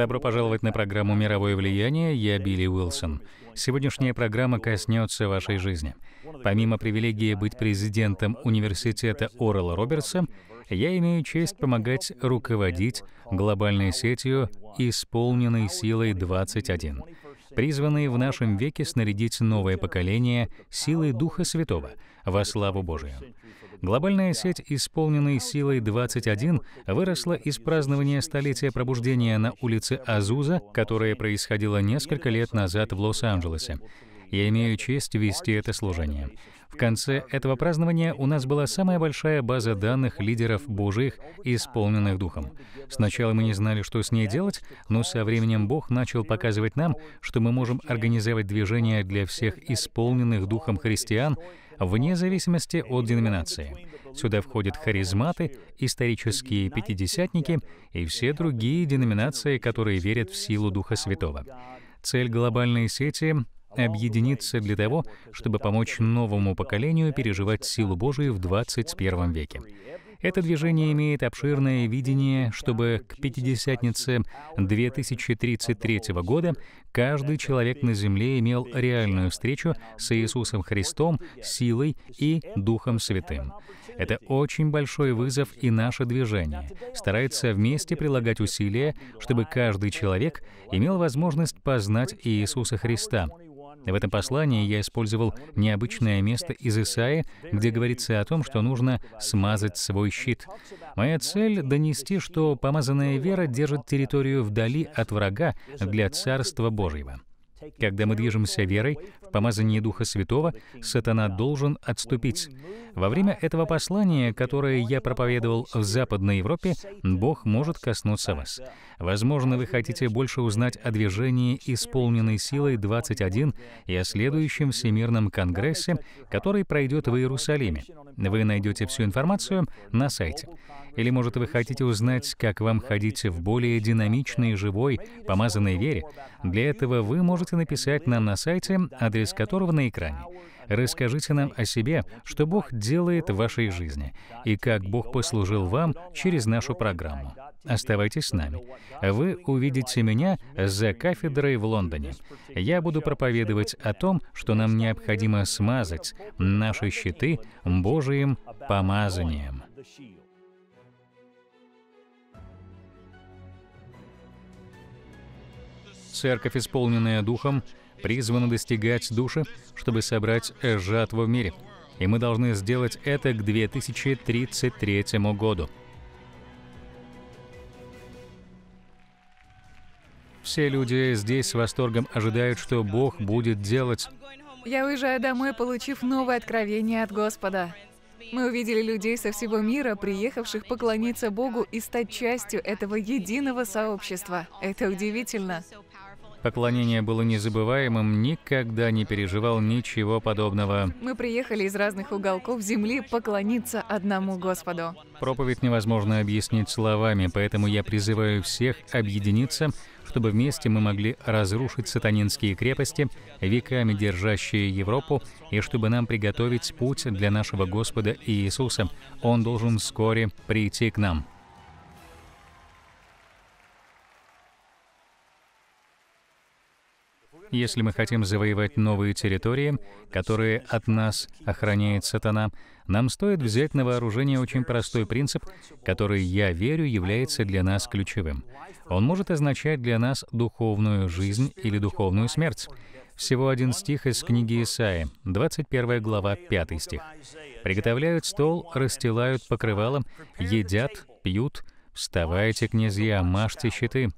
Добро пожаловать на программу «Мировое влияние». Я Билли Уилсон. Сегодняшняя программа коснется вашей жизни. Помимо привилегии быть президентом университета Орла Робертса, я имею честь помогать руководить глобальной сетью, исполненной силой 21, призванной в нашем веке снарядить новое поколение силой Духа Святого — во славу Божию. Глобальная сеть, исполненной силой 21, выросла из празднования столетия пробуждения на улице Азуза, которое происходило несколько лет назад в Лос-Анджелесе. Я имею честь вести это служение. В конце этого празднования у нас была самая большая база данных лидеров Божьих, исполненных Духом. Сначала мы не знали, что с ней делать, но со временем Бог начал показывать нам, что мы можем организовать движение для всех исполненных Духом христиан, вне зависимости от деноминации. Сюда входят харизматы, исторические пятидесятники и все другие деноминации, которые верят в силу Духа Святого. Цель глобальной сети объединиться для того, чтобы помочь новому поколению переживать силу Божию в 21 веке. Это движение имеет обширное видение, чтобы к Пятидесятнице 2033 года каждый человек на земле имел реальную встречу с Иисусом Христом, силой и Духом Святым. Это очень большой вызов, и наше движение старается вместе прилагать усилия, чтобы каждый человек имел возможность познать Иисуса Христа, в этом послании я использовал необычное место из Исаи, где говорится о том, что нужно смазать свой щит. Моя цель — донести, что помазанная вера держит территорию вдали от врага для Царства Божьего. Когда мы движемся верой, помазании Духа Святого сатана должен отступить. Во время этого послания, которое я проповедовал в Западной Европе, Бог может коснуться вас. Возможно, вы хотите больше узнать о движении «Исполненной силой 21» и о следующем Всемирном конгрессе, который пройдет в Иерусалиме. Вы найдете всю информацию на сайте. Или, может, вы хотите узнать, как вам ходить в более динамичной, живой, помазанной вере. Для этого вы можете написать нам на сайте адрес из которого на экране. Расскажите нам о себе, что Бог делает в вашей жизни и как Бог послужил вам через нашу программу. Оставайтесь с нами. Вы увидите меня за кафедрой в Лондоне. Я буду проповедовать о том, что нам необходимо смазать наши щиты Божиим помазанием. Церковь, исполненная Духом, призвано достигать души, чтобы собрать жатву в мире. И мы должны сделать это к 2033 году. Все люди здесь с восторгом ожидают, что Бог будет делать. Я уезжаю домой, получив новое откровение от Господа. Мы увидели людей со всего мира, приехавших поклониться Богу и стать частью этого единого сообщества. Это удивительно. Поклонение было незабываемым, никогда не переживал ничего подобного. Мы приехали из разных уголков земли поклониться одному Господу. Проповедь невозможно объяснить словами, поэтому я призываю всех объединиться, чтобы вместе мы могли разрушить сатанинские крепости, веками держащие Европу, и чтобы нам приготовить путь для нашего Господа Иисуса. Он должен вскоре прийти к нам. Если мы хотим завоевать новые территории, которые от нас охраняет сатана, нам стоит взять на вооружение очень простой принцип, который, я верю, является для нас ключевым. Он может означать для нас духовную жизнь или духовную смерть. Всего один стих из книги Исаи, 21 глава, 5 стих. «Приготовляют стол, расстилают покрывалом, едят, пьют, вставайте, князья, мажьте щиты,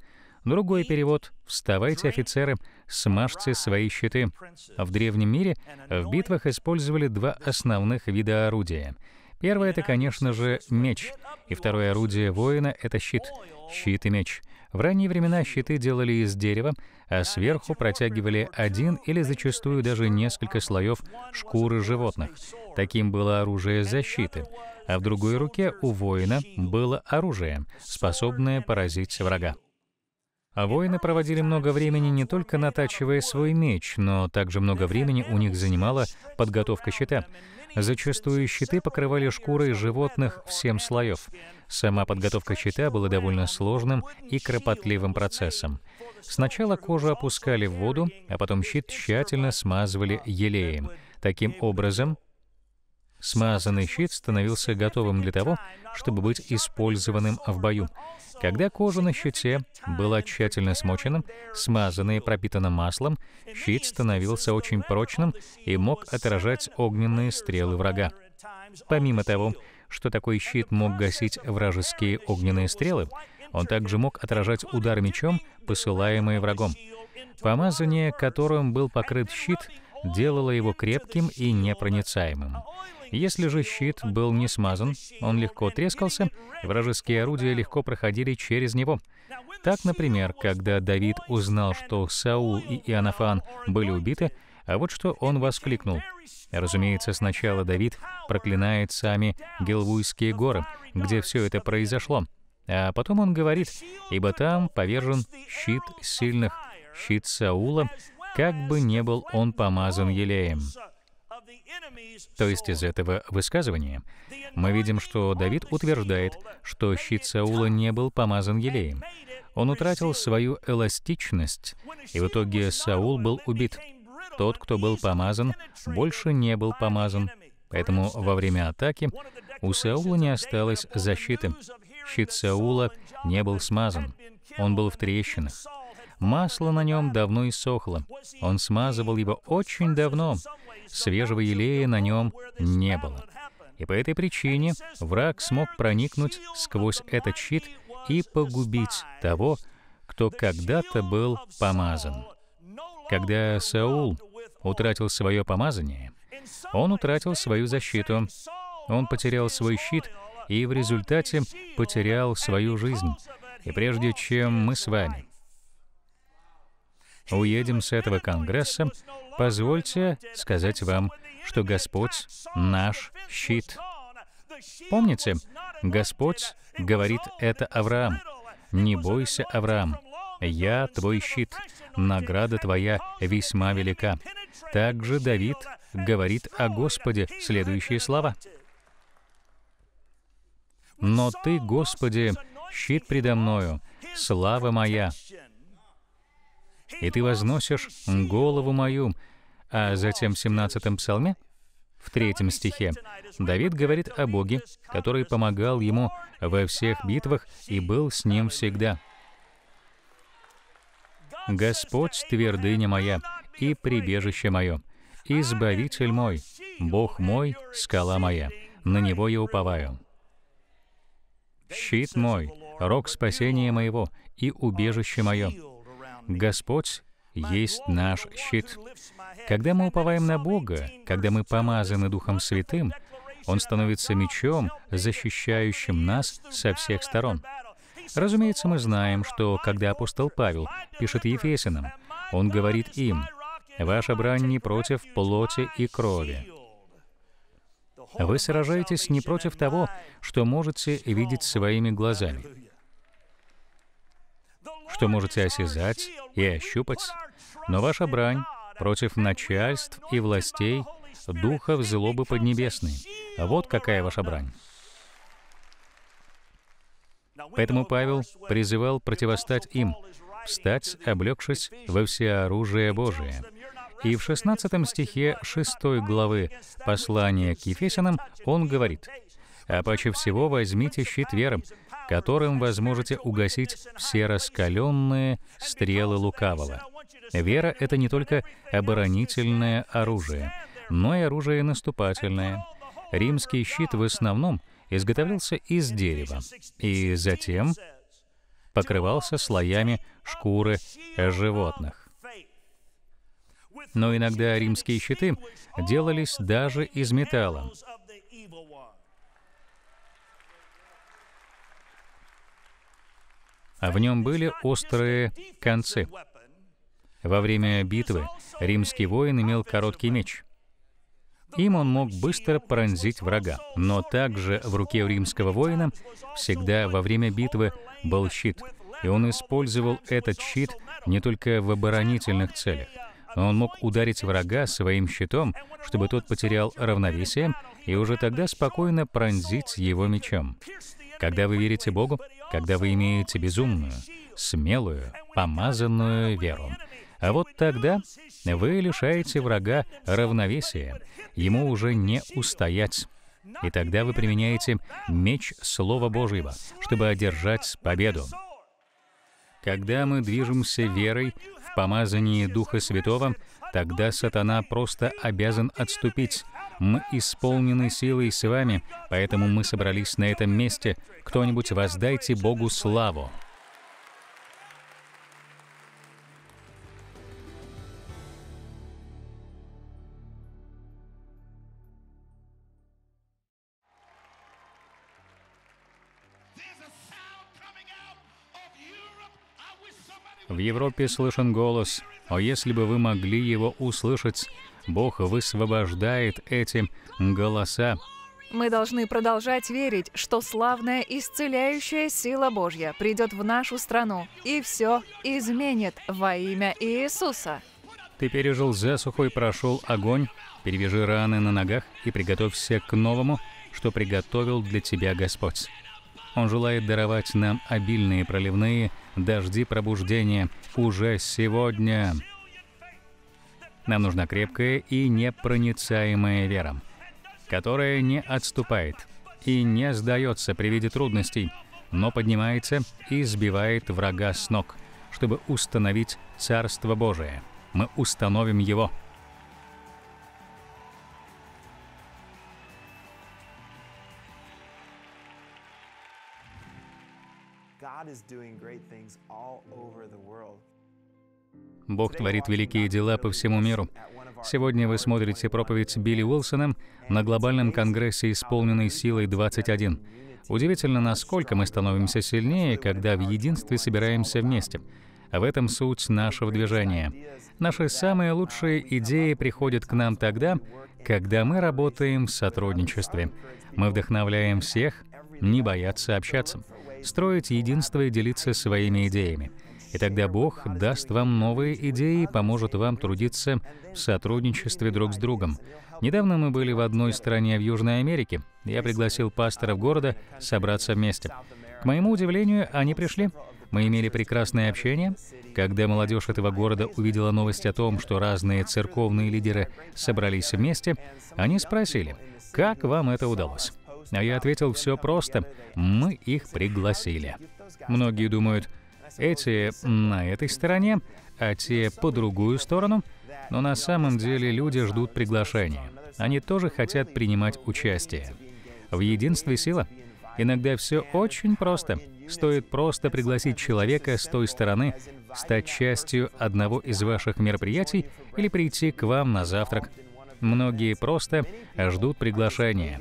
Другой перевод — «Вставайте, офицеры, смажьте свои щиты». В древнем мире в битвах использовали два основных вида орудия. Первое — это, конечно же, меч, и второе орудие воина — это щит. Щит и меч. В ранние времена щиты делали из дерева, а сверху протягивали один или зачастую даже несколько слоев шкуры животных. Таким было оружие защиты. А в другой руке у воина было оружие, способное поразить врага. А воины проводили много времени не только натачивая свой меч, но также много времени у них занимала подготовка щита. Зачастую щиты покрывали шкурой животных в семь слоев. Сама подготовка щита была довольно сложным и кропотливым процессом. Сначала кожу опускали в воду, а потом щит тщательно смазывали елеем. Таким образом, Смазанный щит становился готовым для того, чтобы быть использованным в бою. Когда кожа на щите была тщательно смочена, смазана и пропитана маслом, щит становился очень прочным и мог отражать огненные стрелы врага. Помимо того, что такой щит мог гасить вражеские огненные стрелы, он также мог отражать удар мечом, посылаемый врагом. Помазание, которым был покрыт щит, делало его крепким и непроницаемым. Если же щит был не смазан, он легко трескался, вражеские орудия легко проходили через него. Так, например, когда Давид узнал, что Саул и Иоаннафан были убиты, а вот что он воскликнул. Разумеется, сначала Давид проклинает сами Гелвуйские горы, где все это произошло. А потом он говорит, «Ибо там повержен щит сильных, щит Саула, как бы не был он помазан елеем. То есть из этого высказывания мы видим, что Давид утверждает, что щит Саула не был помазан елеем. Он утратил свою эластичность, и в итоге Саул был убит. Тот, кто был помазан, больше не был помазан. Поэтому во время атаки у Саула не осталось защиты. Щит Саула не был смазан. Он был в трещинах. Масло на нем давно иссохло. Он смазывал его очень давно. Свежего елея на нем не было. И по этой причине враг смог проникнуть сквозь этот щит и погубить того, кто когда-то был помазан. Когда Саул утратил свое помазание, он утратил свою защиту. Он потерял свой щит и в результате потерял свою жизнь. И прежде чем мы с вами уедем с этого Конгресса, позвольте сказать вам, что Господь — наш щит. Помните, Господь говорит это Авраам. «Не бойся, Авраам, я твой щит, награда твоя весьма велика». Также Давид говорит о Господе следующие слова. «Но Ты, Господи, щит предо мною, слава моя, и ты возносишь голову мою». А затем в 17 псалме, в третьем стихе, Давид говорит о Боге, который помогал ему во всех битвах и был с ним всегда. «Господь — твердыня моя и прибежище мое, избавитель мой, Бог мой, скала моя, на Него я уповаю. Щит мой, рог спасения моего и убежище мое, Господь есть наш щит. Когда мы уповаем на Бога, когда мы помазаны Духом Святым, Он становится мечом, защищающим нас со всех сторон. Разумеется, мы знаем, что когда апостол Павел пишет Ефесинам, он говорит им, «Ваша брань не против плоти и крови». Вы сражаетесь не против того, что можете видеть своими глазами что можете осязать и ощупать, но ваша брань против начальств и властей, духов злобы поднебесной. Вот какая ваша брань. Поэтому Павел призывал противостать им, встать, облегшись во всеоружие Божие. И в 16 стихе 6 главы послания к Ефесянам он говорит, «А паче всего возьмите щит веры, которым вы сможете угасить все раскаленные стрелы лукавого. Вера — это не только оборонительное оружие, но и оружие наступательное. Римский щит в основном изготовлялся из дерева и затем покрывался слоями шкуры животных. Но иногда римские щиты делались даже из металла, А в нем были острые концы. Во время битвы римский воин имел короткий меч. Им он мог быстро пронзить врага. Но также в руке римского воина всегда во время битвы был щит, и он использовал этот щит не только в оборонительных целях. Он мог ударить врага своим щитом, чтобы тот потерял равновесие, и уже тогда спокойно пронзить его мечом. Когда вы верите Богу, когда вы имеете безумную, смелую, помазанную веру. А вот тогда вы лишаете врага равновесия, ему уже не устоять. И тогда вы применяете меч Слова Божьего, чтобы одержать победу. Когда мы движемся верой в помазании Духа Святого, тогда сатана просто обязан отступить, мы исполнены силой с вами, поэтому мы собрались на этом месте. Кто-нибудь воздайте Богу славу. В Европе слышен голос о, если бы вы могли его услышать, Бог высвобождает эти голоса. Мы должны продолжать верить, что славная исцеляющая сила Божья придет в нашу страну и все изменит во имя Иисуса. Ты пережил засуху и прошел огонь, перевяжи раны на ногах и приготовься к новому, что приготовил для тебя Господь. Он желает даровать нам обильные проливные – дожди пробуждения уже сегодня. Нам нужна крепкая и непроницаемая вера, которая не отступает и не сдается при виде трудностей, но поднимается и сбивает врага с ног, чтобы установить Царство Божие. Мы установим его – God is doing great things all over the world. Бог творит великие дела по всему миру. Сегодня вы смотрите проповедь Билли Уилсона на глобальном конгрессе, исполненной силой 21. Удивительно, насколько мы становимся сильнее, когда в единстве собираемся вместе. А в этом суть нашего движения. Наши самые uh, лучшие идеи приходят к нам тогда, когда мы работаем в сотрудничестве. Мы вдохновляем всех не бояться общаться строить единство и делиться своими идеями. И тогда Бог даст вам новые идеи и поможет вам трудиться в сотрудничестве друг с другом. Недавно мы были в одной стране в Южной Америке. Я пригласил пасторов города собраться вместе. К моему удивлению, они пришли. Мы имели прекрасное общение. Когда молодежь этого города увидела новость о том, что разные церковные лидеры собрались вместе, они спросили, как вам это удалось? А я ответил, все просто, мы их пригласили. Многие думают, эти на этой стороне, а те по другую сторону, но на самом деле люди ждут приглашения. Они тоже хотят принимать участие. В единстве сила. Иногда все очень просто. Стоит просто пригласить человека с той стороны стать частью одного из ваших мероприятий или прийти к вам на завтрак. Многие просто ждут приглашения.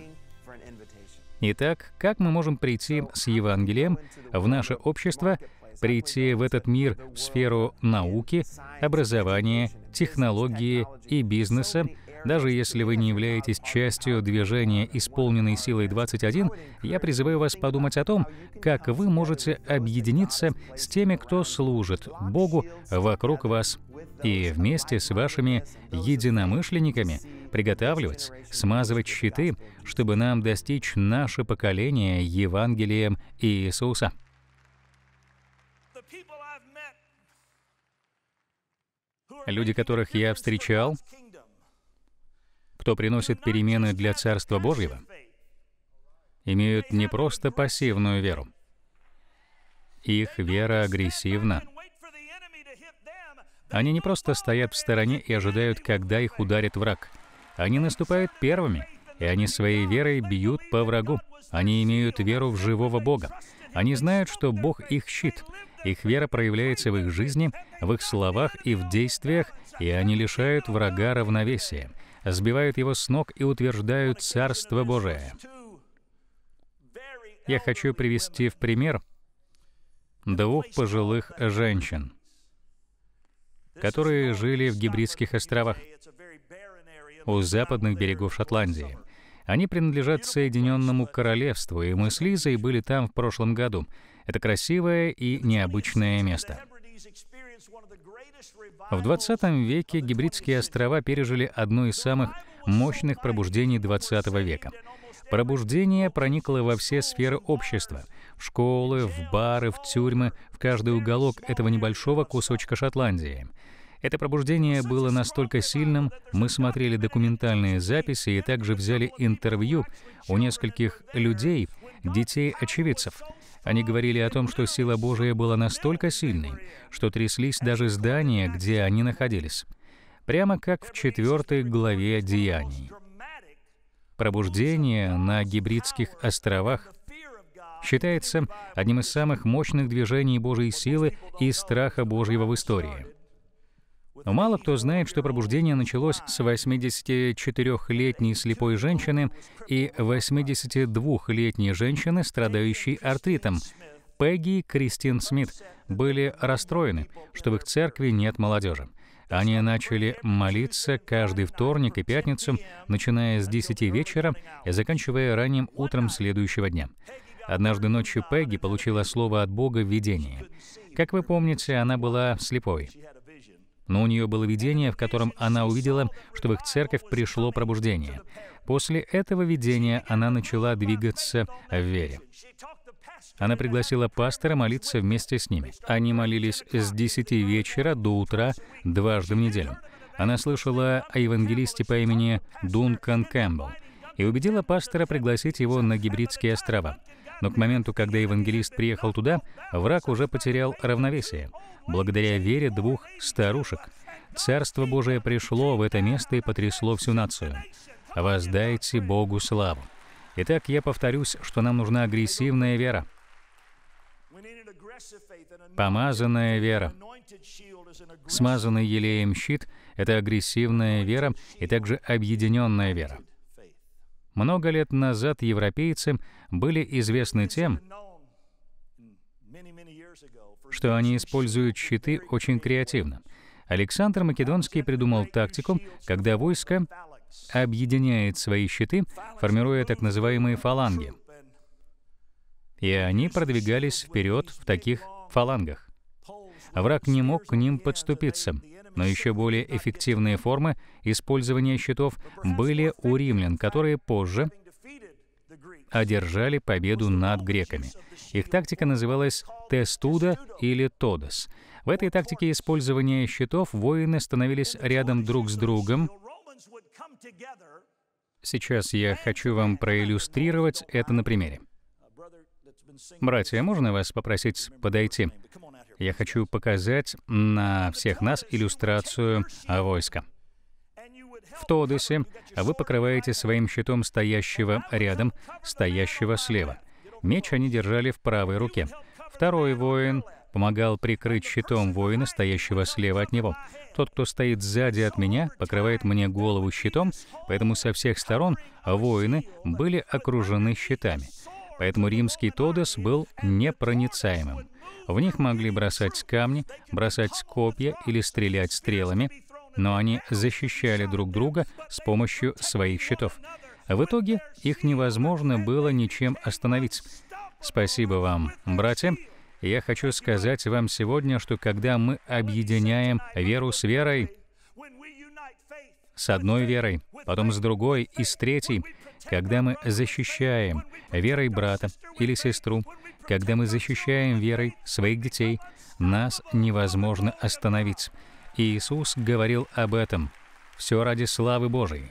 Итак, как мы можем прийти с Евангелием в наше общество, прийти в этот мир в сферу науки, образования, технологии и бизнеса, даже если вы не являетесь частью движения «Исполненной силой 21», я призываю вас подумать о том, как вы можете объединиться с теми, кто служит Богу вокруг вас, и вместе с вашими единомышленниками приготавливать, смазывать щиты, чтобы нам достичь наше поколение Евангелием Иисуса. Люди, которых я встречал, кто приносит перемены для Царства Божьего, имеют не просто пассивную веру. Их вера агрессивна. Они не просто стоят в стороне и ожидают, когда их ударит враг. Они наступают первыми, и они своей верой бьют по врагу. Они имеют веру в живого Бога. Они знают, что Бог их щит. Их вера проявляется в их жизни, в их словах и в действиях, и они лишают врага равновесия сбивают его с ног и утверждают Царство Божие. Я хочу привести в пример двух пожилых женщин, которые жили в Гибридских островах у западных берегов Шотландии. Они принадлежат Соединенному Королевству, и мы с Лизой были там в прошлом году. Это красивое и необычное место. В 20 веке гибридские острова пережили одно из самых мощных пробуждений 20 века. Пробуждение проникло во все сферы общества — в школы, в бары, в тюрьмы, в каждый уголок этого небольшого кусочка Шотландии. Это пробуждение было настолько сильным, мы смотрели документальные записи и также взяли интервью у нескольких людей, детей-очевидцев — они говорили о том, что сила Божия была настолько сильной, что тряслись даже здания, где они находились. Прямо как в четвертой главе Деяний. Пробуждение на Гибридских островах считается одним из самых мощных движений Божьей силы и страха Божьего в истории — но мало кто знает, что пробуждение началось с 84-летней слепой женщины и 82-летней женщины, страдающей артритом. Пегги и Кристин Смит были расстроены, что в их церкви нет молодежи. Они начали молиться каждый вторник и пятницу, начиная с 10 вечера и заканчивая ранним утром следующего дня. Однажды ночью Пегги получила слово от Бога в видении. Как вы помните, она была слепой. Но у нее было видение, в котором она увидела, что в их церковь пришло пробуждение. После этого видения она начала двигаться в вере. Она пригласила пастора молиться вместе с ними. Они молились с 10 вечера до утра дважды в неделю. Она слышала о евангелисте по имени Дункан Кэмпбелл и убедила пастора пригласить его на Гибридские острова — но к моменту, когда евангелист приехал туда, враг уже потерял равновесие. Благодаря вере двух старушек Царство Божие пришло в это место и потрясло всю нацию. Воздайте Богу славу. Итак, я повторюсь, что нам нужна агрессивная вера. Помазанная вера. Смазанный елеем щит — это агрессивная вера и также объединенная вера. Много лет назад европейцы были известны тем, что они используют щиты очень креативно. Александр Македонский придумал тактику, когда войско объединяет свои щиты, формируя так называемые фаланги. И они продвигались вперед в таких фалангах. Враг не мог к ним подступиться — но еще более эффективные формы использования щитов были у римлян, которые позже одержали победу над греками. Их тактика называлась «тестуда» или «тодос». В этой тактике использования щитов воины становились рядом друг с другом. Сейчас я хочу вам проиллюстрировать это на примере. Братья, можно вас попросить подойти? я хочу показать на всех нас иллюстрацию войска. В Тодесе вы покрываете своим щитом стоящего рядом, стоящего слева. Меч они держали в правой руке. Второй воин помогал прикрыть щитом воина, стоящего слева от него. Тот, кто стоит сзади от меня, покрывает мне голову щитом, поэтому со всех сторон воины были окружены щитами — Поэтому римский тодес был непроницаемым. В них могли бросать камни, бросать копья или стрелять стрелами, но они защищали друг друга с помощью своих щитов. В итоге их невозможно было ничем остановить. Спасибо вам, братья. Я хочу сказать вам сегодня, что когда мы объединяем веру с верой, с одной верой, потом с другой и с третьей, когда мы защищаем верой брата или сестру, когда мы защищаем верой своих детей, нас невозможно остановить. Иисус говорил об этом. Все ради славы Божией.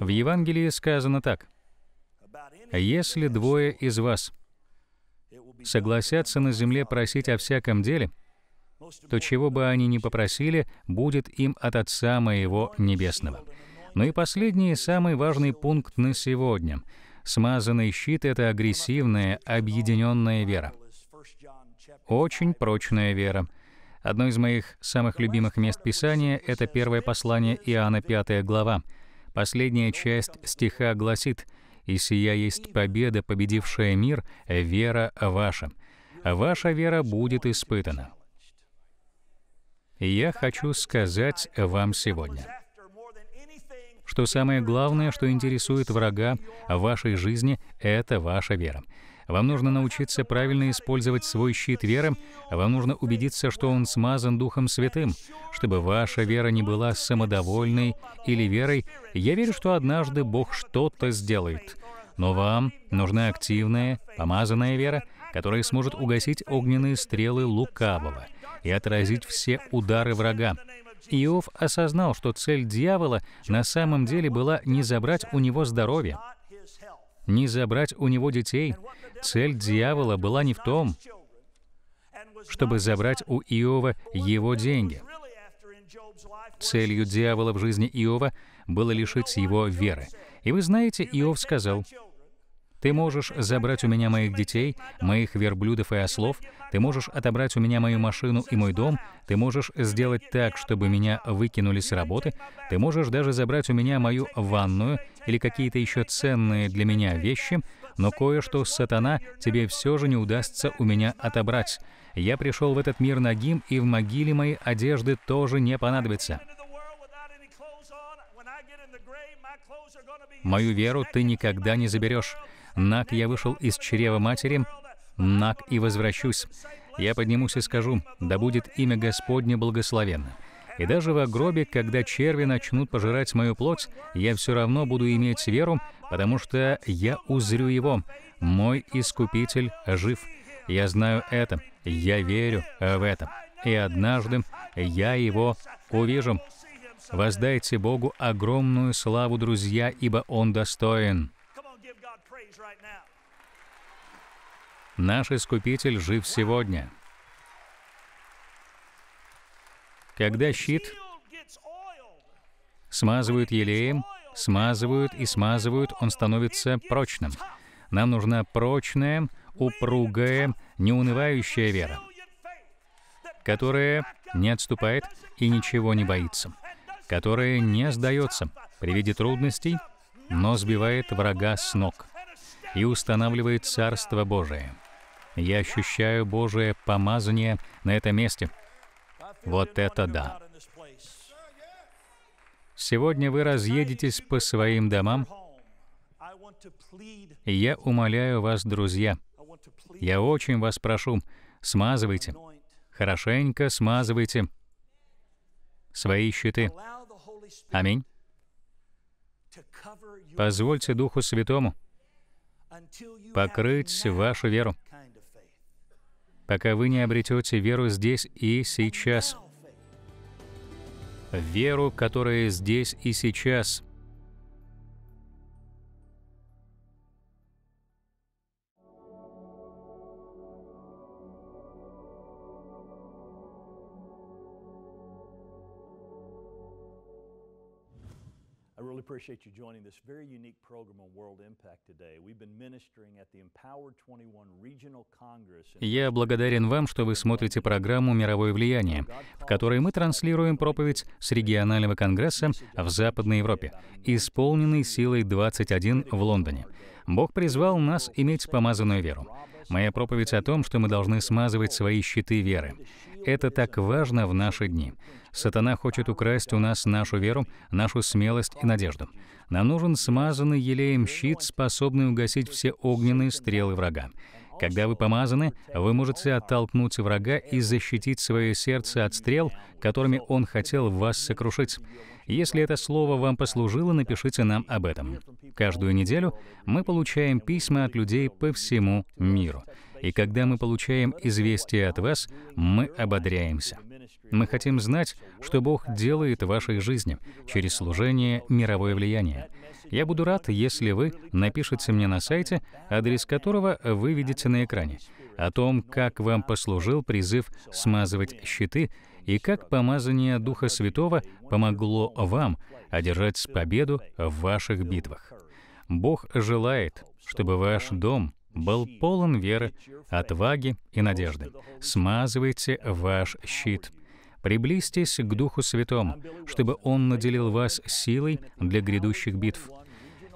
В Евангелии сказано так. А «Если двое из вас согласятся на земле просить о всяком деле, — то чего бы они ни попросили, будет им от Отца Моего Небесного. Ну и последний, самый важный пункт на сегодня. Смазанный щит — это агрессивная, объединенная вера. Очень прочная вера. Одно из моих самых любимых мест Писания — это первое послание Иоанна, 5 глава. Последняя часть стиха гласит «И сия есть победа, победившая мир, вера ваша». Ваша вера будет испытана я хочу сказать вам сегодня, что самое главное, что интересует врага в вашей жизни, это ваша вера. Вам нужно научиться правильно использовать свой щит веры, вам нужно убедиться, что он смазан Духом Святым, чтобы ваша вера не была самодовольной или верой. Я верю, что однажды Бог что-то сделает. Но вам нужна активная, помазанная вера, которая сможет угасить огненные стрелы лукавого и отразить все удары врага. Иов осознал, что цель дьявола на самом деле была не забрать у него здоровье, не забрать у него детей. Цель дьявола была не в том, чтобы забрать у Иова его деньги. Целью дьявола в жизни Иова было лишить его веры. И вы знаете, Иов сказал, ты можешь забрать у меня моих детей, моих верблюдов и ослов, ты можешь отобрать у меня мою машину и мой дом, ты можешь сделать так, чтобы меня выкинули с работы, ты можешь даже забрать у меня мою ванную или какие-то еще ценные для меня вещи, но кое-что, сатана, тебе все же не удастся у меня отобрать. Я пришел в этот мир нагим, и в могиле моей одежды тоже не понадобится. Мою веру ты никогда не заберешь. Наг я вышел из чрева матери, наг и возвращусь. Я поднимусь и скажу, да будет имя Господне благословенно. И даже в гробе, когда черви начнут пожирать мою плоть, я все равно буду иметь веру, потому что я узрю его. Мой Искупитель жив. Я знаю это, я верю в это. И однажды я его увижу. Воздайте Богу огромную славу, друзья, ибо Он достоин. Наш Искупитель жив сегодня. Когда щит смазывают елеем, смазывают и смазывают, он становится прочным. Нам нужна прочная, упругая, неунывающая вера, которая не отступает и ничего не боится, которая не сдается при виде трудностей, но сбивает врага с ног и устанавливает Царство Божие. Я ощущаю Божие помазание на этом месте. Вот это да! Сегодня вы разъедетесь по своим домам. я умоляю вас, друзья, я очень вас прошу, смазывайте, хорошенько смазывайте свои щиты. Аминь. Позвольте Духу Святому покрыть вашу веру, пока вы не обретете веру здесь и сейчас. Веру, которая здесь и сейчас — really appreciate you joining this very unique program on World Impact today. We've been ministering at the Empowered 21 Regional Congress. Я благодарен вам, что вы смотрите программу «Мировое влияние», в которой мы транслируем проповедь с регионального конгресса в Западной Европе, исполненный силой 21 в Лондоне. Бог призвал нас иметь помазанную веру. Моя проповедь о том, что мы должны смазывать свои щиты веры. Это так важно в наши дни. Сатана хочет украсть у нас нашу веру, нашу смелость и надежду. Нам нужен смазанный елеем щит, способный угасить все огненные стрелы врага. Когда вы помазаны, вы можете оттолкнуть врага и защитить свое сердце от стрел, которыми он хотел вас сокрушить. Если это слово вам послужило, напишите нам об этом. Каждую неделю мы получаем письма от людей по всему миру. И когда мы получаем известие от вас, мы ободряемся. Мы хотим знать, что Бог делает в вашей жизни через служение мировое влияние. Я буду рад, если вы напишите мне на сайте, адрес которого вы видите на экране, о том, как вам послужил призыв смазывать щиты и как помазание Духа Святого помогло вам одержать победу в ваших битвах. Бог желает, чтобы ваш дом был полон веры, отваги и надежды. Смазывайте ваш щит. Приблизьтесь к Духу Святому, чтобы Он наделил вас силой для грядущих битв.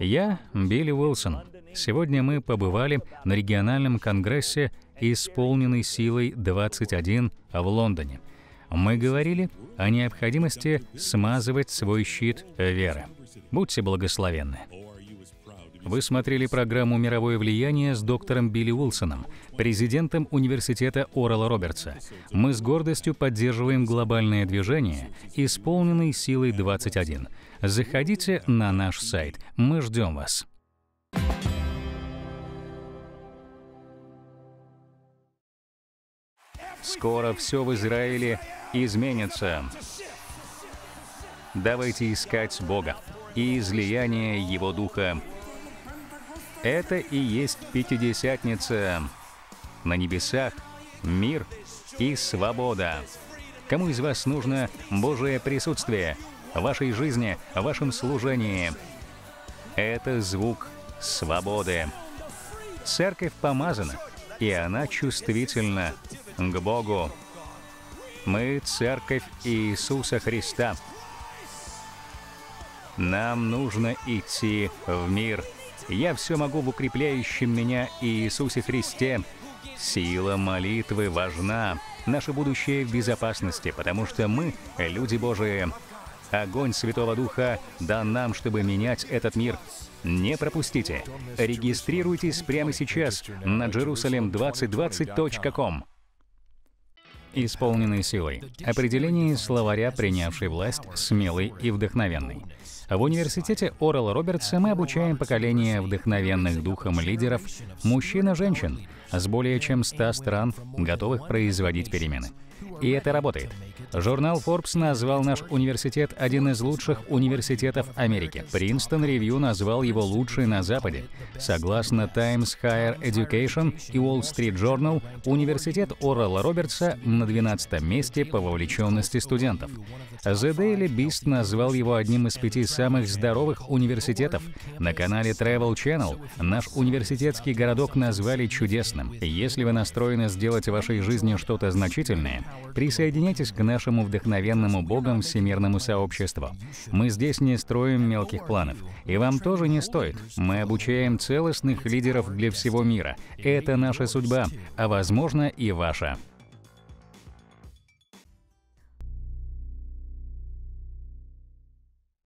Я Билли Уилсон. Сегодня мы побывали на региональном конгрессе исполненной силой 21» в Лондоне — мы говорили о необходимости смазывать свой щит веры. Будьте благословенны. Вы смотрели программу «Мировое влияние» с доктором Билли Уилсоном, президентом университета Орала Робертса. Мы с гордостью поддерживаем глобальное движение, исполненное силой 21. Заходите на наш сайт. Мы ждем вас. Скоро все в Израиле изменится. Давайте искать Бога и излияние Его Духа. Это и есть Пятидесятница. На небесах мир и свобода. Кому из вас нужно Божие присутствие в вашей жизни, в вашем служении? Это звук свободы. Церковь помазана, и она чувствительна к Богу. Мы — Церковь Иисуса Христа. Нам нужно идти в мир. Я все могу в укрепляющем меня Иисусе Христе. Сила молитвы важна. Наше будущее в безопасности, потому что мы — люди Божии. Огонь Святого Духа дан нам, чтобы менять этот мир. Не пропустите. Регистрируйтесь прямо сейчас на jerusalem2020.com исполненный силой. Определение словаря, принявший власть, смелый и вдохновенный. В университете Орел Робертса мы обучаем поколение вдохновенных духом лидеров, мужчин и женщин, с более чем 100 стран, готовых производить перемены и это работает. Журнал Forbes назвал наш университет один из лучших университетов Америки. Принстон Ревью назвал его лучший на Западе. Согласно Times Higher Education и Wall Street Journal, университет Орала Робертса на 12 месте по вовлеченности студентов. The Daily Beast назвал его одним из пяти самых здоровых университетов. На канале Travel Channel наш университетский городок назвали чудесным. Если вы настроены сделать в вашей жизни что-то значительное, Присоединяйтесь к нашему вдохновенному Богом всемирному сообществу. Мы здесь не строим мелких планов. И вам тоже не стоит. Мы обучаем целостных лидеров для всего мира. Это наша судьба, а возможно и ваша.